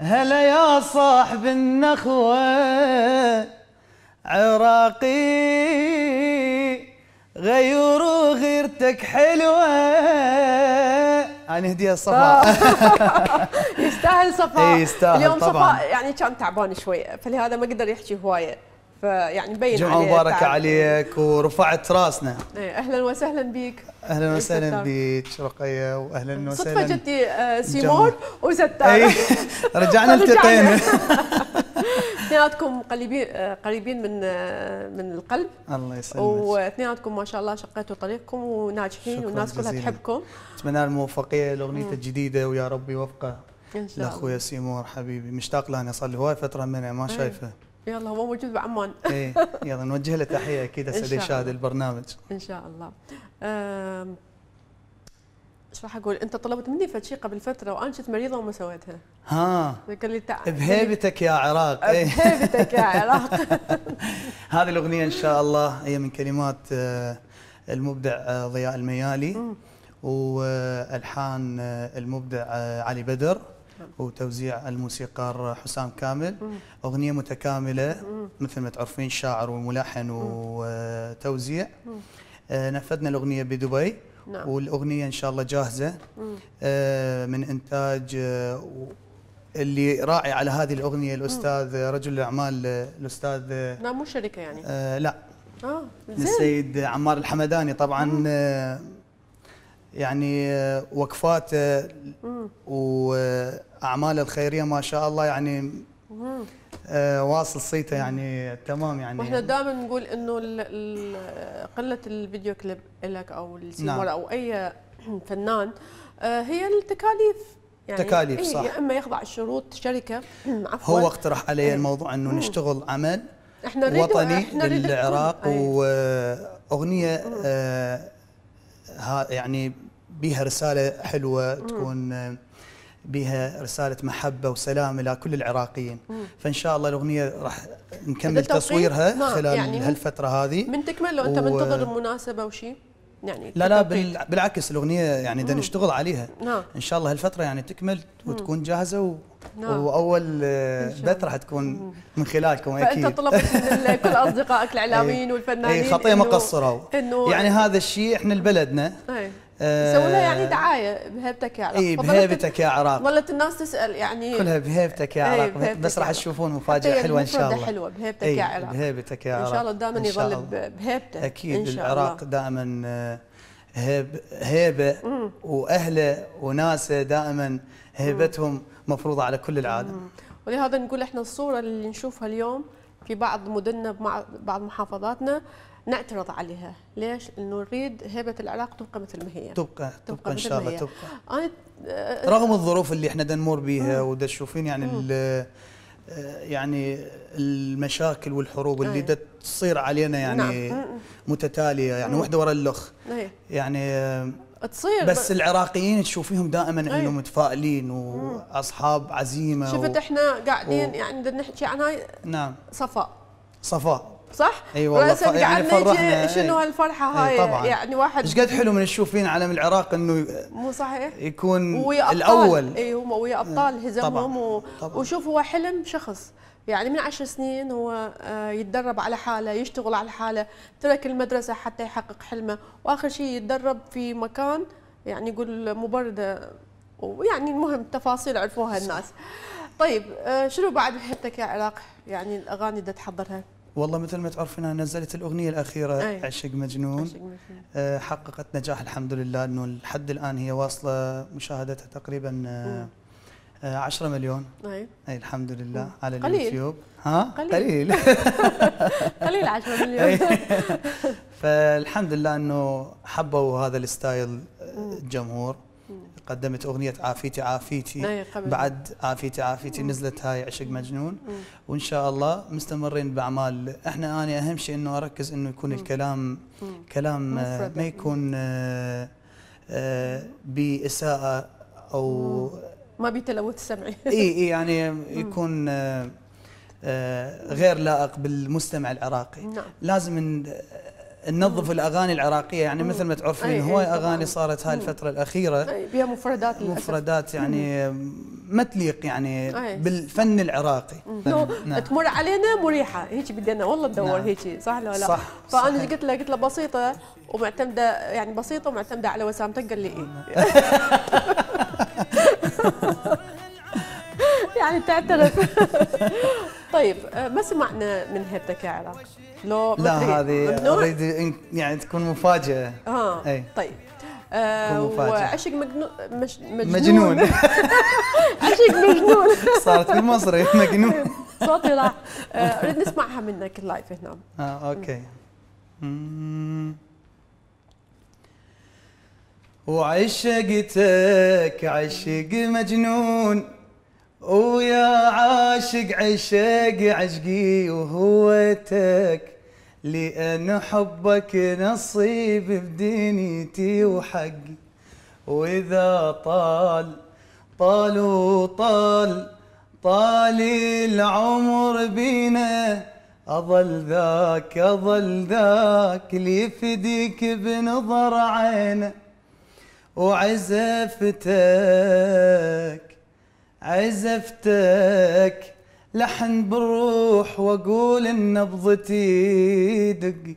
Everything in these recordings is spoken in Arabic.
هلا يا صاحب النخوة عراقي غير وغيرتك حلوة أنا يعني هدية صفاء آه. يستاهل صفاء إيه، يستاهل اليوم طبعا. صفاء يعني كان تعبان شوي فلهذا ما قدر يحكي هواية فيعني مبين جمعة مباركة عليك ورفعت راسنا ايه اهلا وسهلا بك اهلا إيه، وسهلا بك رقية واهلا وسهلا صدفة آه، جدي سيمون وستار اي رجعنا التقينا اثنيناتكم قريبين آه، قريبين من آه، من القلب الله يسلمك واثنيناتكم ما شاء الله شقيتوا طريقكم وناجحين والناس كلها تحبكم اتمنى الموفقيه لاغنيته الجديده ويا رب يوفقه ان شاء الله لاخويا سيمور حبيبي مشتاق له انا صار لي هواي فتره منه ما إيه. شايفه يلا هو موجود بعمان ايه يلا نوجه له تحيه اكيد استاذ يشاهد البرنامج ان شاء الله ايش راح اقول انت طلبت مني فشي قبل فتره وانا كنت مريضه وما سويتها ها قال لي تع... بهيبتك يا عراق إيه. بهيبتك يا عراق هذه الاغنيه ان شاء الله هي من كلمات آه، المبدع آه، ضياء الميالي والحان آه، المبدع علي بدر وتوزيع الموسيقار حسام كامل أغنية متكاملة مثل ما تعرفين شاعر وملحن وتوزيع آه، نفذنا الأغنية بدبي نعم. والأغنية إن شاء الله جاهزة آه، من إنتاج آه، اللي راعي على هذه الأغنية الأستاذ رجل الأعمال الأستاذ لا مو شركة يعني آه لا آه زين. السيد عمار الحمداني طبعا آه يعني وقفاته و اعماله الخيريه ما شاء الله يعني آه واصل صيته يعني تمام يعني واحنا دائما نقول انه قله الفيديو كليب لك او السيمولا نعم. او اي فنان آه هي التكاليف يعني تكاليف إيه، صح يا اما يخضع الشروط شركه عفوا هو اقترح علي إيه. الموضوع انه نشتغل عمل احنا وطني احنا للعراق واغنيه آه يعني بها رساله حلوه تكون آه، بها رسالة محبة وسلام إلى كل العراقيين مم. فإن شاء الله الأغنية راح نكمل تصويرها نعم. خلال يعني هالفترة هذه من تكمل لو أنت و... منتظر مناسبة وشيء يعني لا لا بال... بالعكس الأغنية يعني بدنا نشتغل عليها نعم. إن شاء الله هالفترة يعني تكمل وتكون جاهزة و... نعم. واول آه، بث راح تكون من خلالكم اكيد فانت طلبت من كل اصدقائك الاعلاميين إيه. إيه، والفنانين اي خطيه ما قصروا انه يعني هذا الشيء احنا لبلدنا إيه. يسوون لها يعني آه، دعايه بهيبتك يا عراق اي بهيبتك يا عراق ظلت الناس تسال يعني كلها بهيبتك يا عراق إيه، بس راح تشوفون مفاجاه حلوه ان شاء الله حلوه بهيبتك إيه، يا عراق بهيبتك يا عراق ان شاء الله دائما يظل بهيبته اكيد العراق دائما آه، هيب هيبه واهله وناسه دائما هيبتهم مفروضه على كل العالم ولهذا نقول احنا الصوره اللي نشوفها اليوم في بعض مدننا بعض محافظاتنا نعترض عليها ليش انه نريد هيبه العراق تبقى مثل ما هي تبقى تبقى, ان شاء الله تبقى أنا آه، رغم الظروف اللي احنا دنمر بيها ودشوفين تشوفين يعني آه، يعني المشاكل والحروب اللي دا تصير علينا يعني نعم. متتاليه يعني واحده ورا الاخ يعني آه، تصير بس ب... العراقيين تشوفيهم دائما انه متفائلين واصحاب عزيمه شفت و... احنا قاعدين و... يعني نحكي عن هاي نعم صفاء صفاء صح؟ اي والله يعني فرحنا شنو هالفرحه هاي طبعا. يعني واحد ايش قد حلو من تشوف فينا علم العراق انه مو صحيح يكون ويا الاول اي هم ويا ابطال هزمهم طبعا. و... طبعا. وشوف هو حلم شخص يعني من عشر سنين هو آه، يتدرب على حاله يشتغل على حاله ترك المدرسه حتى يحقق حلمه واخر شيء يتدرب في مكان يعني يقول مبرده ويعني المهم تفاصيل عرفوها الناس طيب آه، شنو بعد محبتك يا عراق يعني الاغاني اللي تحضرها والله مثل ما تعرفين نزلت الاغنيه الاخيره أيه. عشق مجنون, عشق مجنون. آه حققت نجاح الحمد لله انه لحد الان هي واصله مشاهدتها تقريبا آه 10 آه، مليون اي اي الحمد لله مم. على قليل. اليوتيوب ها قليل قليل, قليل 10 مليون فالحمد لله انه حبوا هذا الستايل آه، الجمهور قدمت اغنيه عافيتي عافيتي بعد عافيتي عافيتي نزلت هاي عشق مجنون وان شاء الله مستمرين باعمال احنا انا اهم شيء انه اركز انه يكون الكلام كلام آه، ما يكون آه، آه، باساءه او ما بتلوث سمعي اي اي يعني يكون غير لائق بالمستمع العراقي نعم. لازم ننظف الاغاني العراقيه يعني مثل ما تعرفين هواي اغاني صارت هاي الفتره الاخيره بها مفردات مفردات يعني ما تليق يعني بالفن العراقي نعم. تمر علينا مريحه هيك بدينا والله ندور نعم. هيك صح ولا لا صح فانا قلت له قلت له بسيطه ومعتمده يعني بسيطه ومعتمده على وسامتك قال لي ايه يعني بتعترف طيب آه، ما سمعنا من يا عراق؟ لو لا هذه اريد يعني تكون مفاجأة اه أي. طيب آه، وعشق مجنون, مجنون. عشق مجنون صارت بالمصري مجنون صوتي راح آه، اريد نسمعها منك اللايف هنا اه اوكي وعشقتك عشق مجنون ويا عاشق عشق عشقي وهوتك لأن حبك نصيب بدنيتي وحقي وإذا طال طال وطال طال العمر بينا أظل ذاك أظل ذاك ليفديك بنظر عينه وعزفتك عزفتك لحن بروح واقول نبضتي دق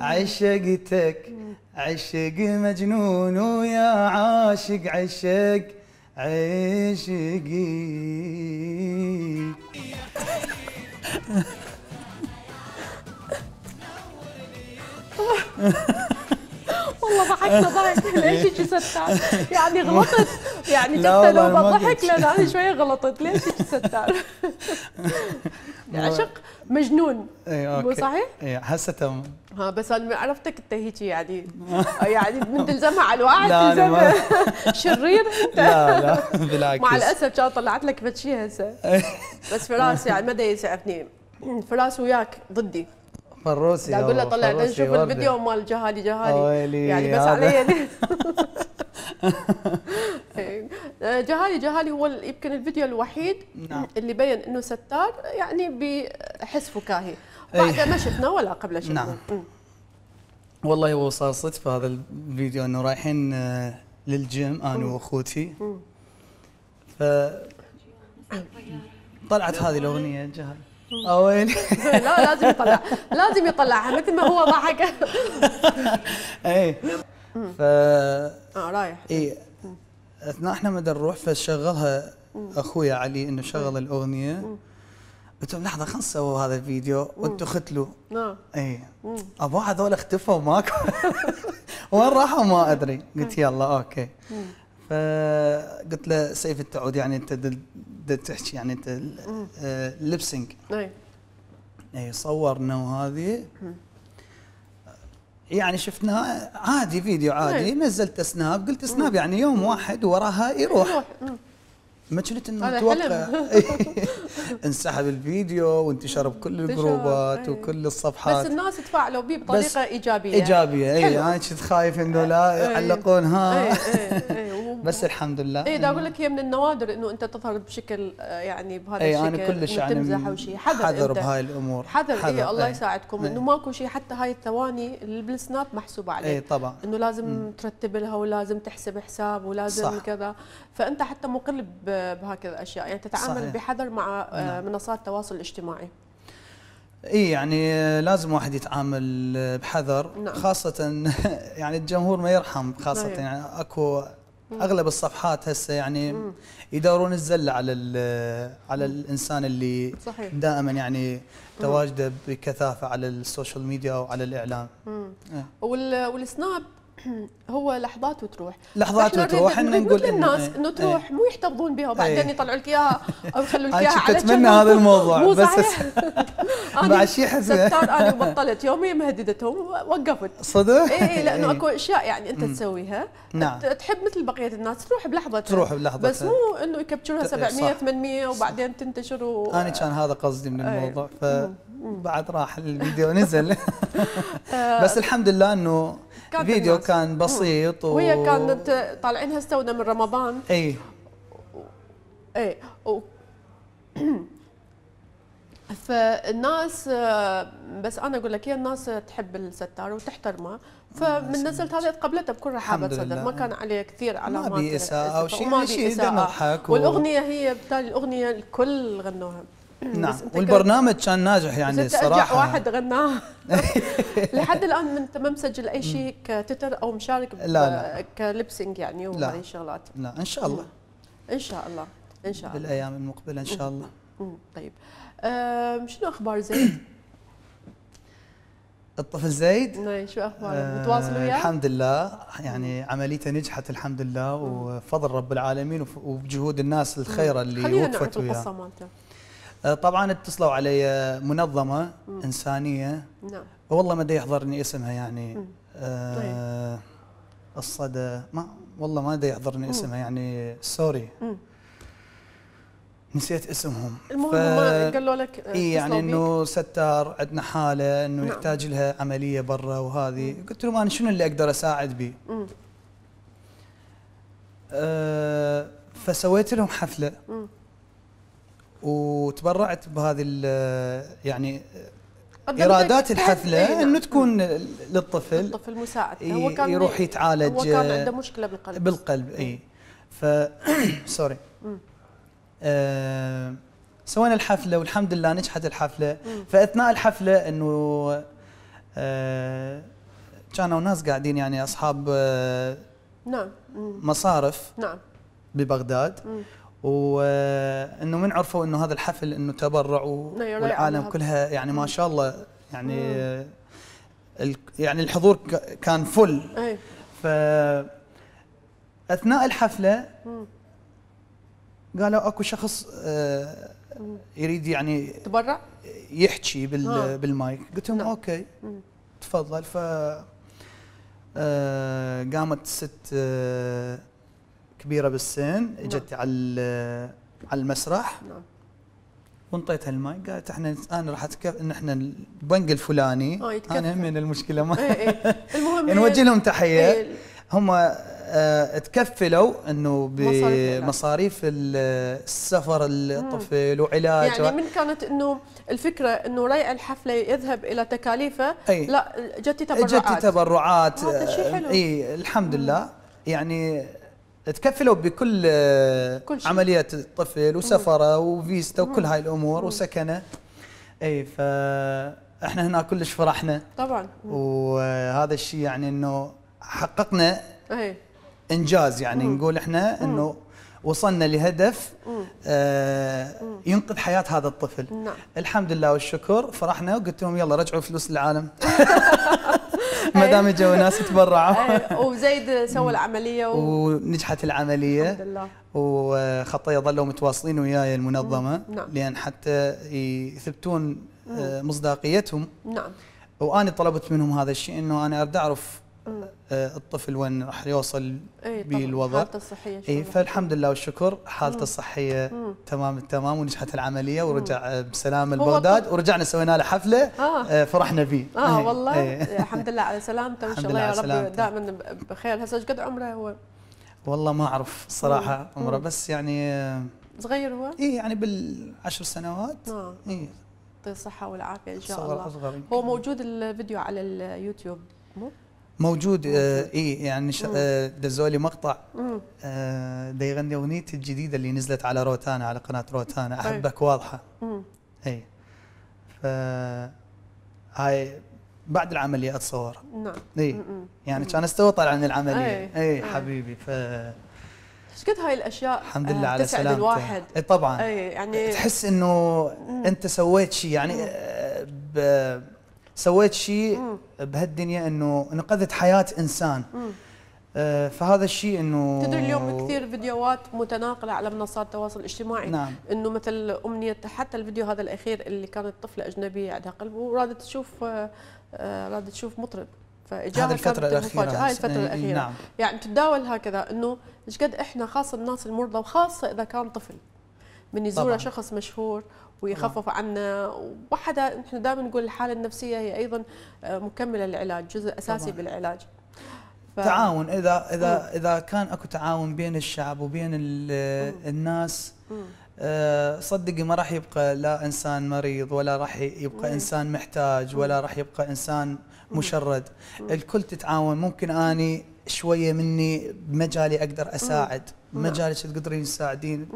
عشقتك عشق مجنون ويا عاشق عشق عشقي والله ضحكنا ضحك ليش الجسد يعني غلطت يعني جبت لو بضحك لان هذه شويه غلطت ليش ستار يعني عشق مجنون ايه مو صحيح؟ اي هسه تم ها بس انا عرفتك انت هيك يعني يعني من تلزمها على الواحد تلزمها شرير انت لا لا بالعكس مع الاسف كان طلعت لك فتشي هسه بس فراس يعني ما يسعفني فراس وياك ضدي فروسي اقول له طلع نشوف الفيديو مال جهالي جهالي يعني بس علي جهالي جهالي هو يمكن الفيديو الوحيد نعم. اللي بين انه ستار يعني بحس فكاهي بعد ما شفنا ولا قبل شفنا نعم. والله هو صار صدفه هذا الفيديو انه رايحين آه، للجيم انا واخوتي ف طلعت هذه الاغنيه جهل اوين آه، لا لازم يطلع لازم يطلعها مثل ما هو ضحك اي ف اه رايح اي اثناء احنا ما نروح فشغلها اخويا علي انه شغل الاغنيه قلت لهم لحظه خلنا نسوي هذا الفيديو وانتم ختلوا اي آه. إيه. ابو هذول اختفوا ماكو وين راحوا ما ادري قلت يلا اوكي فقلت له سيف التعود يعني انت تحكي يعني انت لبسنج اي اي صورنا وهذه يعني شفنا عادي فيديو عادي إيه. نزلت سناب قلت سناب يعني يوم واحد وراها يروح ما كنت انه متوقع انسحب الفيديو وانتشر بكل الجروبات إيه. وكل الصفحات بس الناس تفاعلوا بيه بطريقه ايجابيه ايجابيه اي انا كنت خايف انه إيه. لا يعلقون ها بس الحمد لله اي دا اقول لك هي من النوادر انه انت تظهر بشكل آه، يعني بهذا إيه، الشكل الشكل انا كلش يعني تمزح او شيء حذر حذر بهاي الامور حذر, إيه، حذر ايه الله يساعدكم إيه. انه ماكو شيء حتى هاي الثواني اللي بالسناب محسوبه عليك اي طبعا انه لازم مم. ترتب لها ولازم تحسب حساب ولازم صح. كذا فانت حتى مقلب بهكذا اشياء يعني تتعامل صحيح. بحذر مع آه، نعم. منصات التواصل الاجتماعي اي يعني لازم واحد يتعامل بحذر نعم. خاصه يعني الجمهور ما يرحم خاصه نعم. يعني اكو اغلب الصفحات هسه يعني مم. يدورون الزله على على الانسان اللي صحيح. دائما يعني تواجده بكثافه على السوشيال ميديا وعلى الاعلام مم. اه. والسناب هو لحظات وتروح لحظات وتروح احنا نقول للناس انه إيه، تروح إيه. مو يحتفظون بها وبعدين إيه. يطلعوا لك اياها او يخلوا لك اياها على اتمنى هذا الموضوع بس مع شي حزين انا بطلت يومي مهددتهم وقفت صدق؟ اي اي لانه اكو اشياء يعني انت تسويها نعم تحب مثل بقيه الناس تروح بلحظتها تروح بلحظتها بس مو انه يكبشونها 700 800 وبعدين تنتشر انا كان هذا قصدي من الموضوع فبعد راح الفيديو نزل آه. بس الحمد لله انه ضحكات فيديو الناس. كان بسيط و... وهي كانت طالعينها سوداء من رمضان اي اي و... فالناس بس انا اقول لك هي الناس تحب الستار وتحترمه فمن نزلت هذه تقبلتها بكل رحابه صدر ما كان عليه كثير علامات ما بي او شيء يعني ما بي والأغنية هي بالتالي الاغنيه الكل غنوها إيه، نعم والبرنامج كان ناجح يعني الصراحه واحد غناه لحد الان من ما مسجل اي شيء كتتر او مشارك لا لا. كلبسنج يعني هذه الشغلات لا ان شاء الله ان شاء الله ان شاء الله بالايام المقبله ان شاء الله طيب شنو اخبار زيد؟ الطفل زيد نعم، شو اخباره آه، متواصل وياه الحمد لله يعني عمليته نجحت الحمد لله وفضل رب العالمين وبجهود الناس الخيره اللي وقفت وياه خلينا نعرف القصه مالته آه، طبعا اتصلوا علي آه، منظمه مم. انسانيه نعم والله ما يحضرني اسمها يعني طيب. آه طيب. الصدى ما والله ما يحضرني اسمها يعني سوري مم. نسيت اسمهم المهم قالوا لك آه، اي يعني انه ستار عندنا حاله انه نعم. يحتاج لها عمليه برا وهذه قلت لهم انا شنو اللي اقدر اساعد به؟ آه فسويت لهم حفله مم. وتبرعت بهذه يعني ايرادات الحفله أيوة. انه تكون للطفل الطفل مساعد هو كان يروح يتعالج هو كان عنده مشكله بالقلب بالقلب اي ف سوري آه، سوينا الحفله والحمد لله نجحت الحفله فاثناء الحفله انه آه، كانوا ناس قاعدين يعني اصحاب آه، نعم مصارف نعم ببغداد وانه من عرفوا انه هذا الحفل انه تبرع والعالم كلها يعني ما شاء الله يعني يعني الحضور كان فل ف اثناء الحفله قالوا اكو شخص آه، يريد يعني تبرع يحكي آه. بالمايك قلت لهم نعم. اوكي تفضل ف آه، قامت ست كبيره بالسن نعم. اجت نعم. على على المسرح نعم ونطيتها المايك قالت احنا الان راح اتكف ان احنا البنك الفلاني اه انا من المشكله ما اي اي. المهم يعني نوجه لهم تحيه اي. هم آه، تكفلوا انه بمصاريف السفر الطفل وعلاجه يعني من كانت انه الفكره انه ريع الحفله يذهب الى تكاليفه أي. لا جت تبرعات جت تبرعات هذا شيء حلو اي الحمد لله يعني تكفلوا بكل كل شيء. عمليات الطفل وسفره وفيزته وكل هاي الامور وسكنه اي ف احنا هنا كلش فرحنا طبعا وهذا الشيء يعني انه حققنا أي. انجاز يعني مم. نقول احنا انه وصلنا لهدف آه ينقذ حياه هذا الطفل نعم. الحمد لله والشكر فرحنا وقلت لهم يلا رجعوا فلوس للعالم ما دام جو ناس تبرعوا آه، وزيد سوى العمليه و... ونجحت العمليه الحمد لله وخطايا ظلوا متواصلين وياي المنظمه نعم. لان حتى يثبتون آه، مصداقيتهم نعم واني طلبت منهم هذا الشيء انه انا اريد اعرف آه، الطفل وين راح يوصل به إيه، الوضع حالته الصحيه اي فالحمد لله والشكر حالته الصحيه مم. تمام التمام ونجحت العمليه ورجع آه، بسلامه لبغداد ورجعنا سوينا له حفله آه. فرحنا فيه اه, آه، إيه، والله ايه. الحمد لله على سلامته وان شاء الله يا رب دائما بخير هسه ايش قد عمره هو؟ والله ما اعرف الصراحه عمره بس يعني صغير هو؟ اي يعني بالعشر سنوات اه اي يعطيه الصحه والعافيه ان شاء الله هو موجود الفيديو على اليوتيوب مو؟ موجود آه اي يعني آه دزوا مقطع آه يغني اغنيتي الجديده اللي نزلت على روتانا على قناه روتانا طيب. احبك واضحه اي ف هاي بعد العمليه اتصور نعم اي يعني كان استوى طالع من العمليه اي إيه، إيه. حبيبي ف ايش قد هاي الاشياء الحمد آه، لله على سلامة الواحد اي طبعا أي يعني تحس انه انت سويت شيء يعني سويت شيء بهالدنيا انه انقذت حياه انسان آه، فهذا الشيء انه تدري اليوم كثير فيديوهات متناقله على منصات التواصل الاجتماعي نعم. انه مثل امنيه حتى الفيديو هذا الاخير اللي كانت طفله اجنبيه عندها قلب ورادت تشوف آه، آه، رادت تشوف مطرب هذه الفتره الاخيره هاي الفتره الاخيره نعم. يعني تتداول هكذا انه ايش قد احنا خاصه الناس المرضى وخاصه اذا كان طفل من يزورنا شخص مشهور نعم. ويخفف عنا وحدة نحن دائما نقول الحاله النفسيه هي ايضا آه، مكمله للعلاج جزء اساسي طبعا. بالعلاج ف... تعاون اذا اذا مم. اذا كان اكو تعاون بين الشعب وبين الناس آه، صدقي ما راح يبقى لا انسان مريض ولا راح يبقى مم. انسان محتاج ولا راح يبقى انسان مشرد الكل تتعاون ممكن اني شويه مني بمجالي اقدر اساعد نعم. مجالس تقدرين تساعدين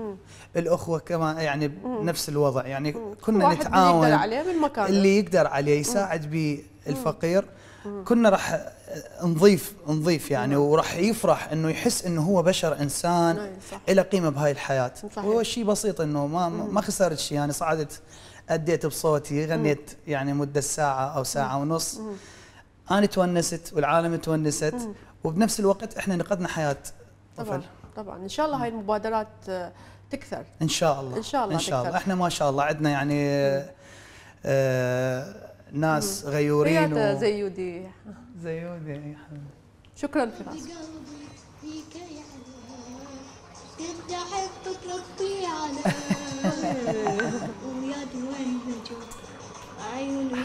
الاخوه كمان يعني نفس الوضع يعني كنا نتعاون اللي يقدر عليه مكانه اللي يقدر عليه يساعد به الفقير كنا راح نضيف نضيف يعني وراح يفرح انه يحس انه هو بشر انسان نعم، له قيمه بهاي الحياه وهو شيء بسيط انه ما ما خسرت شيء يعني صعدت اديت بصوتي غنيت يعني مده ساعه او ساعه ونص انا تونست والعالم تونست وبنفس الوقت احنا نقدنا حياه طفل طبعا ان شاء الله هاي المبادرات آه، تكثر ان شاء الله ان شاء الله ان شاء الله تكثر. احنا ما شاء الله عندنا يعني آه ناس مم. غيورين و... زيودي زيودي شكرا فراس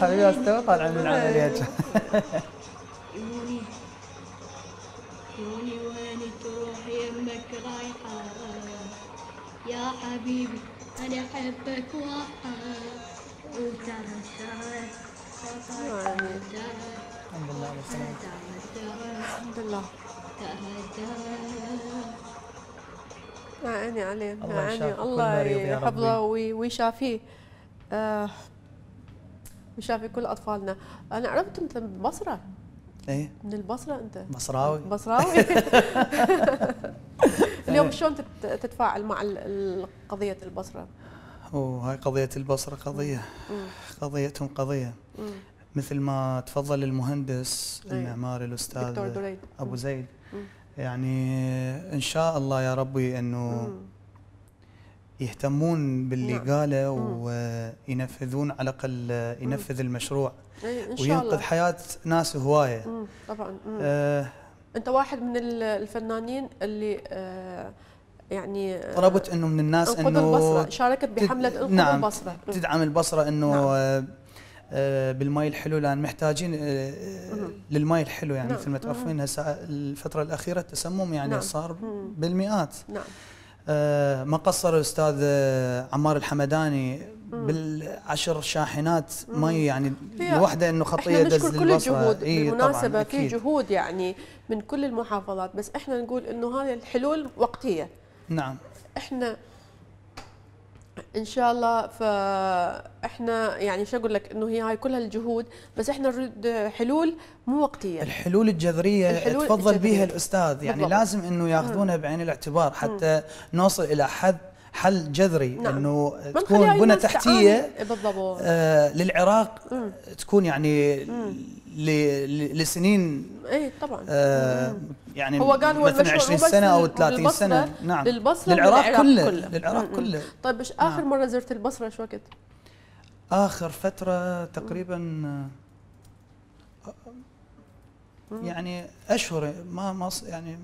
على حبيبي استوى طالعين من عمليات يوني يوني رايحة يا حبيبي أنا أحبك وحة وترى ترى الحمد لله على السلامة الحمد لله ما عيني عليه ما عيني الله يحفظه ويشافيه آه ويشافي كل اطفالنا انا عرفت مثلا ببصره ايه من البصره انت بصراوي بصراوي اليوم إيه. شلون تتفاعل مع قضيه البصره؟ وهاي قضية البصرة قضية قضيتهم قضية مثل ما تفضل المهندس إيه. المعماري الأستاذ أبو زيد يعني إن شاء الله يا ربي أنه يهتمون باللي نعم. قاله وينفذون على الاقل ينفذ مم. المشروع إن شاء وينقذ الله. حياه ناس هوايه مم. طبعا مم. آه انت واحد من الفنانين اللي آه يعني آه، طلبت انه من الناس انه البصره شاركت بحمله انقذ نعم البصره تدعم البصره انه نعم. آه, آه، بالماي الحلو لان محتاجين آه، للماي الحلو يعني نعم. مثل ما تعرفين هسه الفتره الاخيره التسمم يعني نعم. صار بالمئات نعم آه، ما قصر الاستاذ آه، عمار الحمداني بالعشر شاحنات مي يعني لوحده انه خطيه دز نشكر كل الجهود بالمناسبه في جهود يعني من كل المحافظات بس احنا نقول انه هذه الحلول وقتيه نعم احنا ان شاء الله فاحنا يعني شو اقول لك انه هي هاي كلها الجهود بس احنا نريد حلول مو وقتيه الحلول الجذريه الحلول تفضل الجذرية. بيها الاستاذ يعني بالضبط. لازم انه ياخذونها بعين الاعتبار حتى م. نوصل الى حد حل جذري نعم. انه تكون بنى تحتيه إيه، بالضبط آه للعراق مم. تكون يعني لسنين اي طبعا آه يعني هو قال هو مثلا 20 سنه او 30 سنه نعم للبصره للعراق كله للعراق كله, كله. طيب ايش اخر نعم. مره زرت البصره ايش وقت؟ اخر فتره تقريبا آه، مم. يعني اشهر ما ما يعني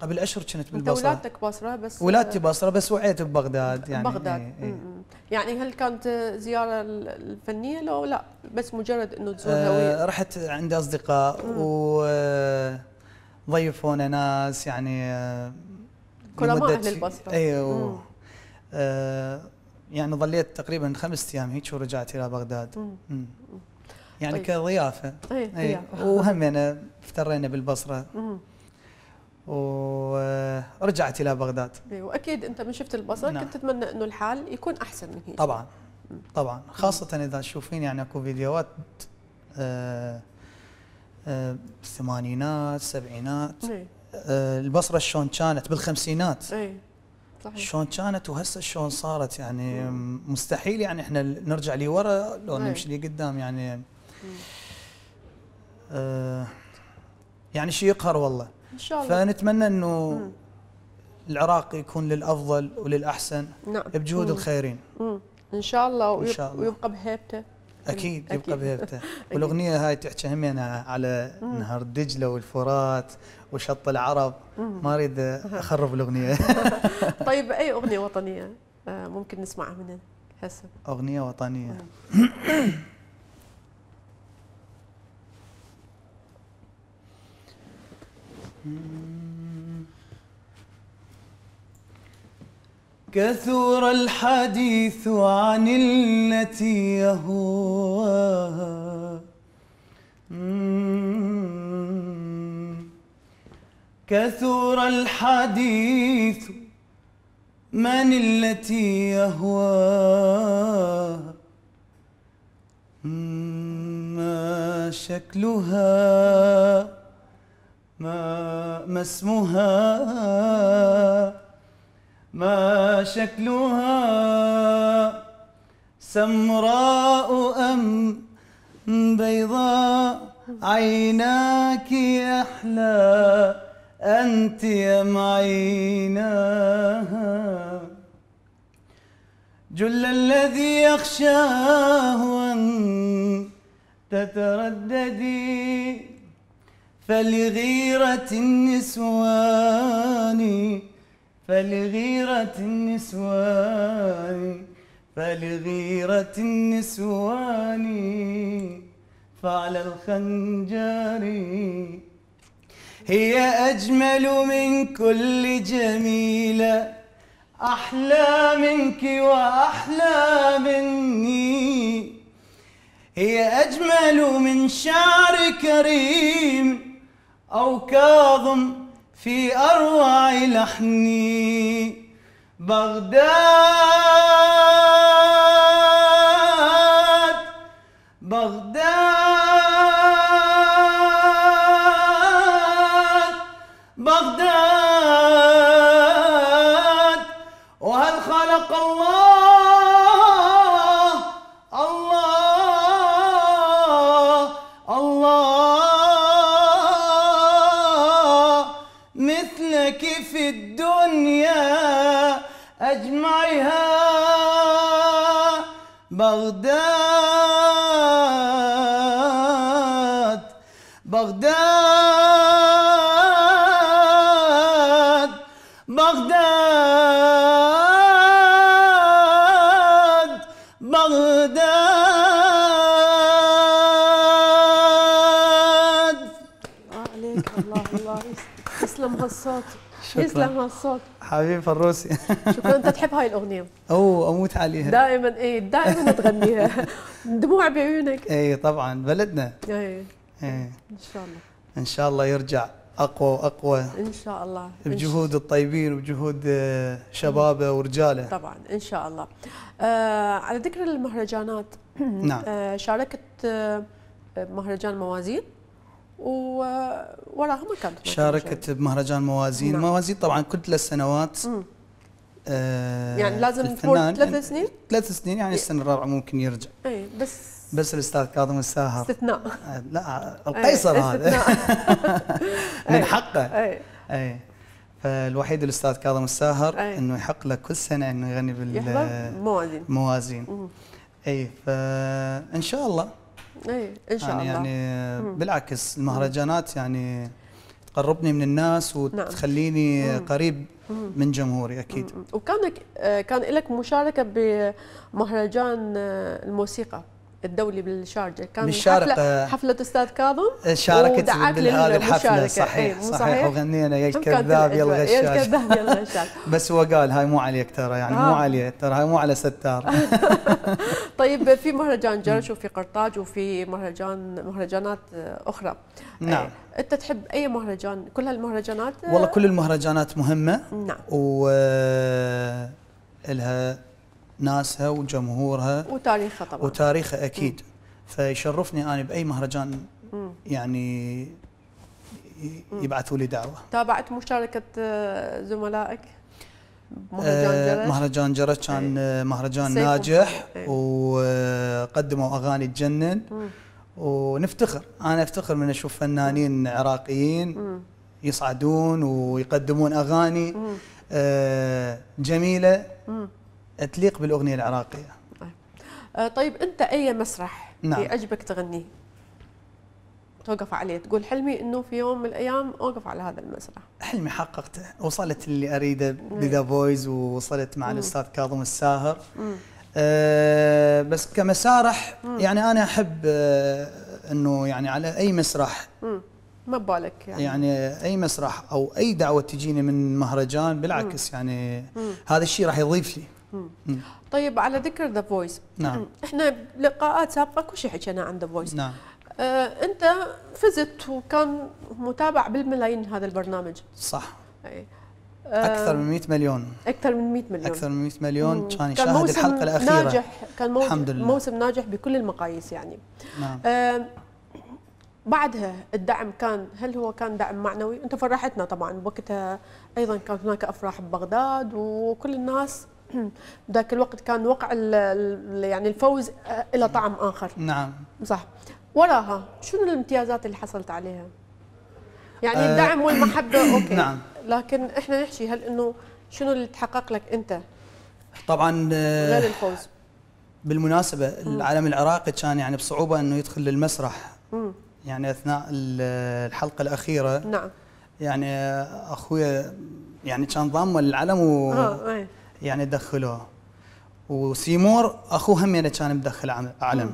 قبل اشهر كنت بالبصره انت ولادتك باصره بس ولادتي باصره بس وعيت ببغداد يعني بغداد إيه إيه. يعني هل كانت زياره الفنيه لو لا بس مجرد انه تزورها آه، هويه رحت عند اصدقاء وضيفونا آه، ناس يعني آه، كرماء اهل البصره ايوه يعني ظليت تقريبا خمس ايام هيك ورجعت الى بغداد مم. مم. يعني طيب. كضيافه اي أيه. إيه، وهمنا افترينا بالبصره مم. ورجعت الى بغداد إيه، واكيد انت من شفت البصر نعم. كنت تتمنى انه الحال يكون احسن من هيك طبعا طبعا خاصه اذا تشوفين يعني اكو فيديوهات الثمانينات آه، آه، بالثمانينات سبعينات إيه. آه، البصره شلون كانت بالخمسينات اي صحيح شلون كانت وهسه شلون صارت يعني مستحيل يعني احنا نرجع لورا لو إيه. نمشي لقدام يعني يعني شيء يقهر والله ان شاء الله فنتمنى انه العراق يكون للافضل وللاحسن نعم. بجهود مم. الخيرين مم. ان شاء الله ويبقى, شاء الله. ويبقى بهيبته اكيد, أكيد. يبقى بهيبته والاغنيه هاي تحكي يعني همين على مم. نهر دجله والفرات وشط العرب مم. ما اريد اخرب الاغنيه طيب اي اغنيه وطنيه آه، ممكن نسمعها من هسه اغنيه وطنيه كثر الحديث عن التي يهواها كثر الحديث من التي يهواها ما شكلها ما, ما اسمها ما شكلها سمراء أم بيضاء عيناك أحلى أنت أم عيناها جل الذي يخشاه أن تترددي فلغيرة النسوان فلغيرة النسوان فلغيرة النسوان فعلى الخنجر هي أجمل من كل جميلة أحلى منك وأحلى مني هي أجمل من شعر كريم أو كاظم في أروع لحني بغداد بغداد بغداد Bagdá عليك الله الله يسلم هالصوت يسلم هالصوت حبيبي فروسي شكرا انت تحب هاي الاغنيه اوه اموت عليها دائما ايه دائما تغنيها دموع بعيونك ايه طبعا بلدنا ايه ايه ان شاء الله ان شاء الله يرجع اقوى واقوى ان شاء الله بجهود الطيبين وبجهود آه، شبابه ورجاله طبعا ان شاء الله آه على ذكر المهرجانات نعم آه شاركت آه مهرجان موازين وراها ما كانت شاركت بمهرجان موازين نعم. موازين طبعا كل ثلاث سنوات آه يعني لازم تكون ثلاث يعني سنين ثلاث سنين يعني إيه. السنه الرابعه ممكن يرجع اي بس بس الاستاذ كاظم الساهر استثناء آه، لا القيصر أي. هذا من إيه، حقه اي اي فالوحيد الاستاذ كاظم الساهر أي. انه يحق له كل سنه انه يغني بال موازين موازين اي فان شاء الله اي ان شاء يعني الله يعني بالعكس المهرجانات يعني تقربني من الناس وتخليني نعم. قريب من جمهوري اكيد مم. وكانك آه، كان لك مشاركه بمهرجان آه، الموسيقى الدولي بالشارجه كان بالشارق حفله, آه، حفلة استاذ كاظم شاركت بهذه الحفله إيه، صحيح صحيح وغنينا يا الكذاب يا الغشاش يا الكذاب يا الغشاش بس هو قال هاي مو عليك ترى يعني آه. مو عليك ترى هاي مو على ستار طيب في مهرجان جرش وفي قرطاج وفي مهرجان مهرجانات آه، اخرى نعم آه، انت تحب اي مهرجان كل هالمهرجانات والله كل المهرجانات مهمه نعم و لها ناسها وجمهورها وتاريخها طبعا وتاريخها اكيد م. فيشرفني انا باي مهرجان م. يعني يبعثوا لي دعوه تابعت مشاركه آه، زملائك مهرجان آه، جرج مهرجان جرج كان إيه. آه، مهرجان ناجح إيه. وقدموا اغاني تجنن ونفتخر انا افتخر من اشوف فنانين عراقيين يصعدون ويقدمون اغاني جميله تليق بالاغنيه العراقيه طيب, آه، طيب، انت اي مسرح نعم. يعجبك تغنيه توقف عليه تقول حلمي انه في يوم من الايام اوقف على هذا المسرح حلمي حققته وصلت اللي اريده بذا نعم. فويز ووصلت مع الاستاذ كاظم الساهر أه بس كمسارح مم. يعني انا احب أه انه يعني على اي مسرح مم. ما ببالك يعني يعني اي مسرح او اي دعوه تجيني من مهرجان بالعكس مم. يعني مم. هذا الشيء راح يضيف لي طيب على ذكر ذا فويس نعم احنا بلقاءات سابقه كل شيء حكينا عن ذا فويس نعم آه انت فزت وكان متابع بالملايين هذا البرنامج صح اكثر من 100 آه، مليون اكثر من 100 مليون اكثر من 100 مليون كان يشاهد الحلقه الاخيره ناجح كان موسم الحمد لله. موسم ناجح بكل المقاييس يعني نعم آه بعدها الدعم كان هل هو كان دعم معنوي؟ انت فرحتنا طبعا بوقتها ايضا كان هناك افراح ببغداد وكل الناس ذاك الوقت كان وقع يعني الفوز آه، الى طعم اخر نعم صح وراها شنو الامتيازات اللي حصلت عليها يعني أه الدعم والمحبه اوكي نعم لكن احنا نحكي هل انه شنو اللي تحقق لك انت طبعا آه، غير الفوز بالمناسبه العلم العراقي كان يعني بصعوبه انه يدخل للمسرح مم. يعني اثناء آه، الحلقه الاخيره نعم يعني اخويا يعني كان ضامه العلم و... آه. يعني دخلوه وسيمور اخوه هم يعني كان مدخل علم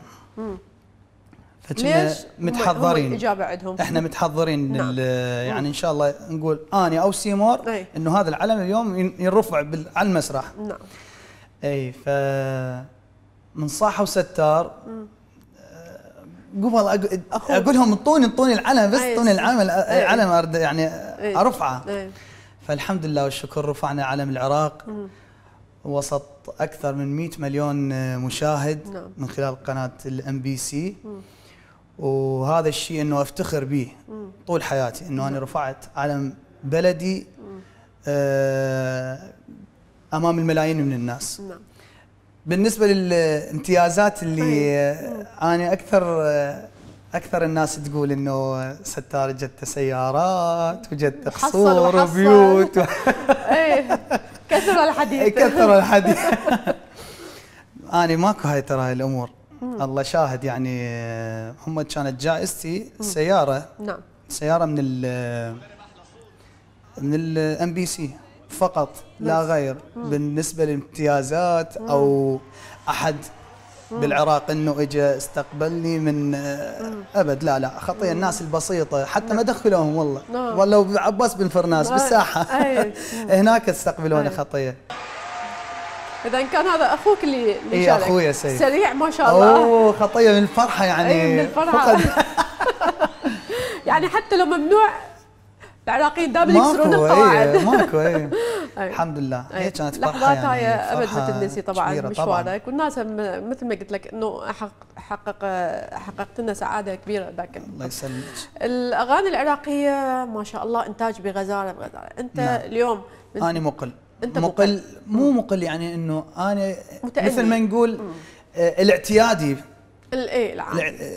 فكنا متحضرين هم عندهم احنا متحضرين نعم. يعني ان شاء الله نقول اني او سيمور أي. انه هذا العلم اليوم ينرفع على المسرح نعم اي ف من صاحه وستار آه، قبل أقول, لهم انطوني انطوني العلم بس انطوني آه، العلم العلم يعني ارفعه فالحمد لله والشكر رفعنا علم العراق مم. وسط اكثر من 100 مليون آه، مشاهد نعم. من خلال قناه الام بي سي وهذا الشيء انه افتخر به طول حياتي انه انا نعم. رفعت علم بلدي آه، امام الملايين من الناس نعم بالنسبه للامتيازات اللي آه، انا اكثر اكثر الناس تقول انه ستار جت سيارات وجت قصور وبيوت و... إيه. كثر الحديث إيه، كثر الحديث اني ماكو هاي ترى هاي الامور الله شاهد يعني هم كانت جائزتي سياره نعم سياره من ال من الام بي سي فقط لا غير بالنسبه لامتيازات او احد بالعراق انه اجى استقبلني من آه، ابد لا لا خطيه الناس البسيطه حتى ما دخلوهم والله نعم. ولو عباس بن فرناس نعم. بالساحه هناك استقبلونا خطيه اذا كان هذا اخوك اللي اللي إيه اخويا سيد سريع ما شاء الله اوه خطيه من الفرحه يعني أي من الفرحه يعني حتى لو ممنوع العراقيين دائما يكسرون القواعد ماكو إيه، إيه. اي الحمد لله هي كانت لحظات يعني، هاي ابد ما تنسي طبعا مشوارك والناس مثل ما قلت لك انه حقق حققت لنا سعاده كبيره ذاك الله يسلمك الاغاني العراقيه ما شاء الله انتاج بغزاره بغزاره انت نعم. اليوم انا مقل انت مقل مو مقل يعني انه انا مثل ما نقول آه، الاعتيادي الايه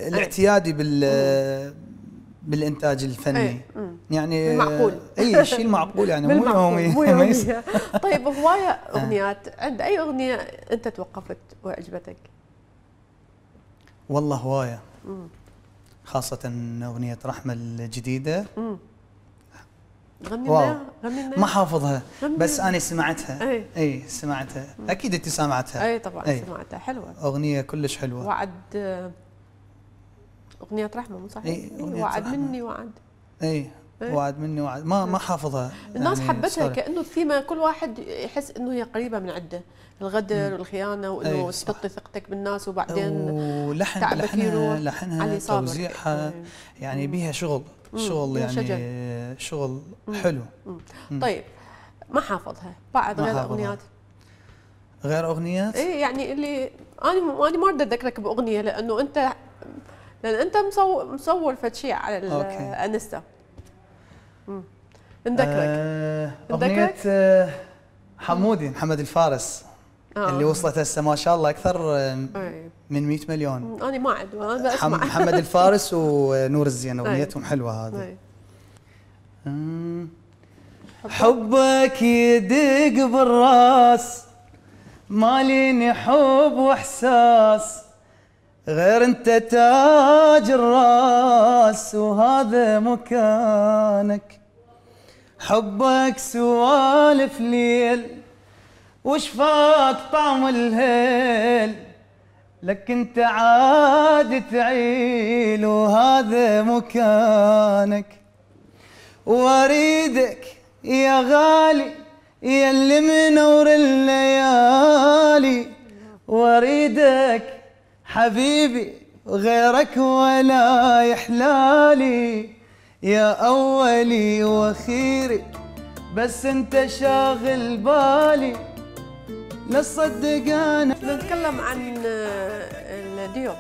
الاعتيادي بال بالانتاج الفني أي. يعني المعقول اي الشيء المعقول يعني مو يومي مو طيب هوايه آه. اغنيات عند اي اغنيه انت توقفت وعجبتك؟ والله هوايه خاصه اغنيه رحمه الجديده غنينا غنينا ما حافظها بس انا سمعتها اي اي سمعتها اكيد انت سمعتها اي طبعا أي. سمعتها حلوه اغنيه كلش حلوه وعد اغنيه رحمه مو صحيح اي إيه، وعد مني وعد اي إيه؟ وعد مني وعد ما ما إيه. حافظها الناس يعني حبتها صار. كانه الثيمه كل واحد يحس انه هي قريبه من عده الغدر والخيانه وانه سقطت ثقتك بالناس وبعدين ولحن لحنها لحنها توزيعها يعني بيها شغل شغل يعني شجل. شغل حلو مم. طيب ما حافظها بعد غير اغنيات غير اغنيات؟ ايه يعني اللي انا انا ما اريد اذكرك باغنيه لانه انت لان انت مصور مصور فتشي على الانستا نذكرك آه اغنيه آه، حمودي محمد الفارس آه. اللي وصلت هسه ما شاء الله اكثر آه، من 100 مليون انا ما عد انا محمد الفارس ونور الزين اغنيتهم حلوه هذه حبك يدق بالراس ماليني حب واحساس غير انت تاج الراس وهذا مكانك حبك سوالف ليل وشفاك طعم الهيل لك انت عاد تعيل وهذا مكانك واريدك يا غالي يا اللي منور الليالي واريدك حبيبي غيرك ولا يحلالي يا أولي وأخيري بس أنت شاغل بالي لا تصدق أنا نتكلم عن آه، الديو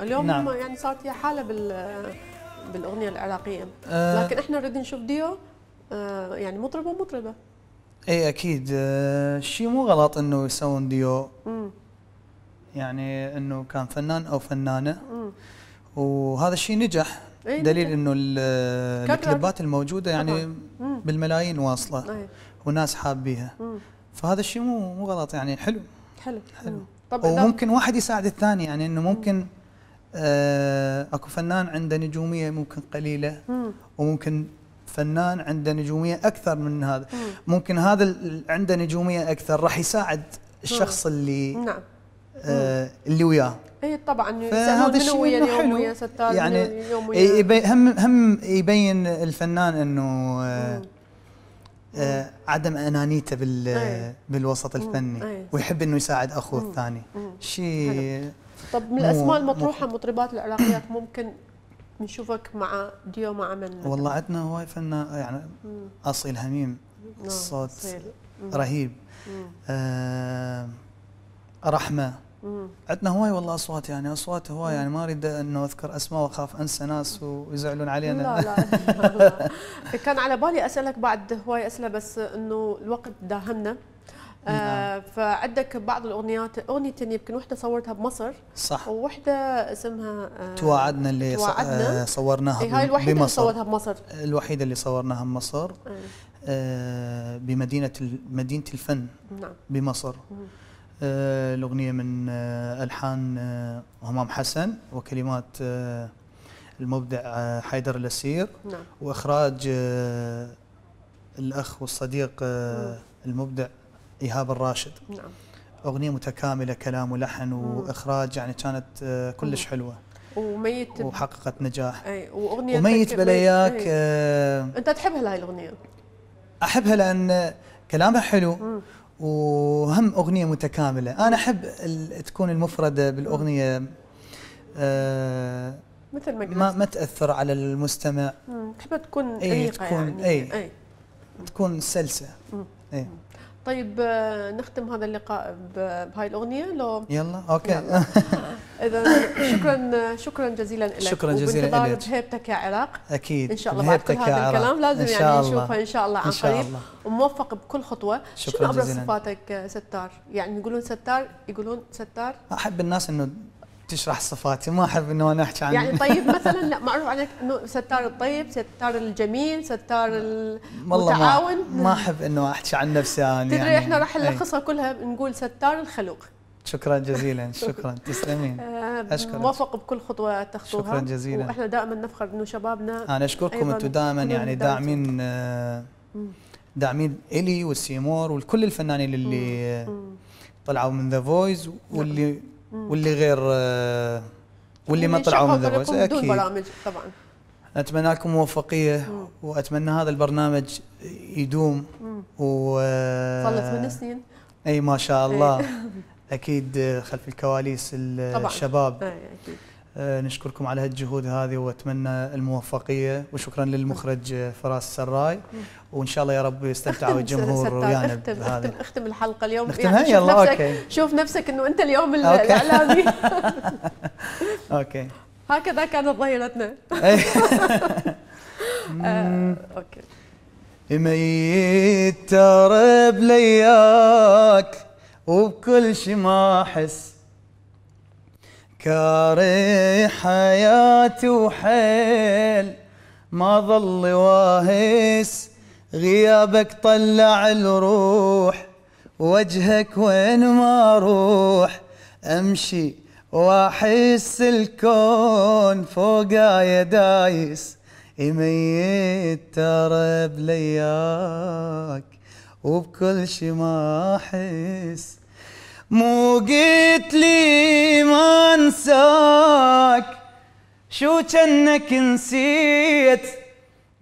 اليوم نعم. يعني صارت هي حالة بال آه، بالأغنية العراقية أه لكن احنا نريد نشوف ديو آه، يعني مطربة مطربة اي اكيد الشيء مو غلط انه يسوون ديو مم. يعني انه كان فنان او فنانه وهذا الشيء نجح أي دليل انه الكليبات الموجوده يعني نعم. بالملايين واصله أي. وناس حابيها فهذا الشيء مو مو غلط يعني حلو حلو حلو طب وممكن واحد يساعد الثاني يعني انه ممكن آه اكو فنان عنده نجوميه ممكن قليله وممكن فنان عنده نجوميه اكثر من هذا ممكن هذا عنده نجوميه اكثر راح يساعد الشخص اللي نعم. آه اللي وياه اي طبعا فهذا الشيء يعني اليوم ويا يعني يبين هم هم يبين الفنان انه آه عدم انانيته بال أي. بالوسط الفني أي. ويحب انه يساعد اخوه الثاني شيء طب من الاسماء المطروحه مطربات العراقيات ممكن نشوفك مع ديو مع من والله عندنا هواي فنان يعني اصيل هميم الصوت نعم، رهيب آه رحمه عندنا هواي والله اصوات يعني اصوات هواي يعني ما اريد انه اذكر اسماء واخاف انسى ناس ويزعلون علينا لا لا كان على بالي اسالك بعد هواي اسئله بس انه الوقت داهمنا آه نعم. فعندك بعض الاغنيات اغنيتين يمكن وحده صورتها بمصر صح ووحده اسمها آه تواعدنا اللي توعدنا. آه، صورناها بمصر إيه، هاي الوحيده اللي صورتها بمصر الوحيده اللي صورناها بمصر آه, آه، بمدينه مدينه الفن نعم. بمصر مم. آه، الأغنية من آه، ألحان آه، همام حسن وكلمات المبدع حيدر الأسير نعم. وإخراج الأخ والصديق نعم. المبدع إيهاب الراشد نعم. أغنية متكاملة كلام ولحن وإخراج يعني كانت كلش حلوة وميت وحققت نجاح اي واغنيه وميت بلاياك انت تحب هاي الاغنيه احبها لان كلامها حلو مم. وهم اغنيه متكامله انا احب تكون المفرده بالاغنيه آه، مثل ما ما, ما تاثر على المستمع تحب تكون اي تكون يعني. اي, أي. تكون سلسه اي طيب نختم هذا اللقاء بهاي الاغنيه لو يلا اوكي اذا شكرا شكرا جزيلا لك شكرا جزيلا لك بهيبتك يا عراق اكيد ان شاء الله بعد كل هذا الكلام لازم يعني نشوفها ان شاء الله عن قريب وموفق بكل خطوه شكرا شنو ابرز صفاتك ستار يعني يقولون ستار يقولون ستار احب الناس انه تشرح صفاتي ما احب انه انا احكي عنه يعني طيب مثلا لا معروف عنك انه ستار الطيب ستار الجميل ستار المتعاون ما احب انه احكي عن نفسي انا يعني تدري احنا راح إيه. نلخصها كلها نقول ستار الخلوق شكرا جزيلا شكرا تسلمين آه، اشكرك موفق بكل خطوه تخطوها شكرا جزيلا واحنا دائما نفخر انه شبابنا انا اشكركم انتم دائما يعني داعمين داعمين آه، الي والسيمور وكل الفنانين اللي طلعوا من ذا فويس واللي واللي غير آه، واللي ما يعني طلعوا من ذا فويس اكيد برامج طبعا اتمنى لكم موفقيه واتمنى هذا البرنامج يدوم و آه، صار ثمان سنين اي ما شاء الله اكيد خلف الكواليس الشباب طبعا. أكيد. آه، نشكركم على هالجهود هذه واتمنى الموفقيه وشكرا للمخرج آه، فراس السراي وان شاء الله يا رب يستمتعوا الجمهور ويانا اختم بهذا اختم, أختم الحلقه اليوم يعني شوف نفسك أوكي. شوف نفسك انه انت اليوم الاعلامي اوكي هكذا كانت ظهيرتنا آه، اوكي ميت ترى بلياك وبكل شي ما احس كاره حياتي وحيل ما ظل واهس غيابك طلع الروح وجهك وين ما اروح امشي واحس الكون فوقاي دايس يميت ترى بلياك وبكل شي ما احس مو قلت لي ما انساك شو كأنك نسيت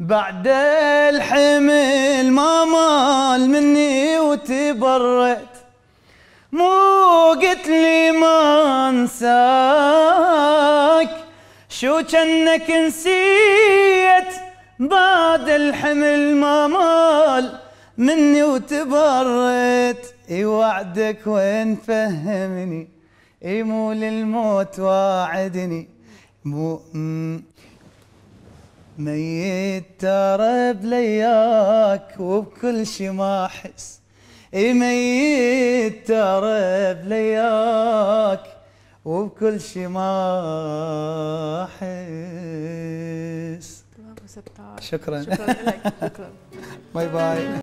بعد الحمل ما مال مني وتبرت مو قلت لي ما انساك شو كأنك نسيت بعد الحمل ما مال مني وتبرت اي وعدك وين فهمني اي مو للموت واعدني مو ميت ترى بلياك وبكل شي ما احس اي ميت ترى بلياك وبكل شي ما احس شكرا شكرا لك شكرا باي باي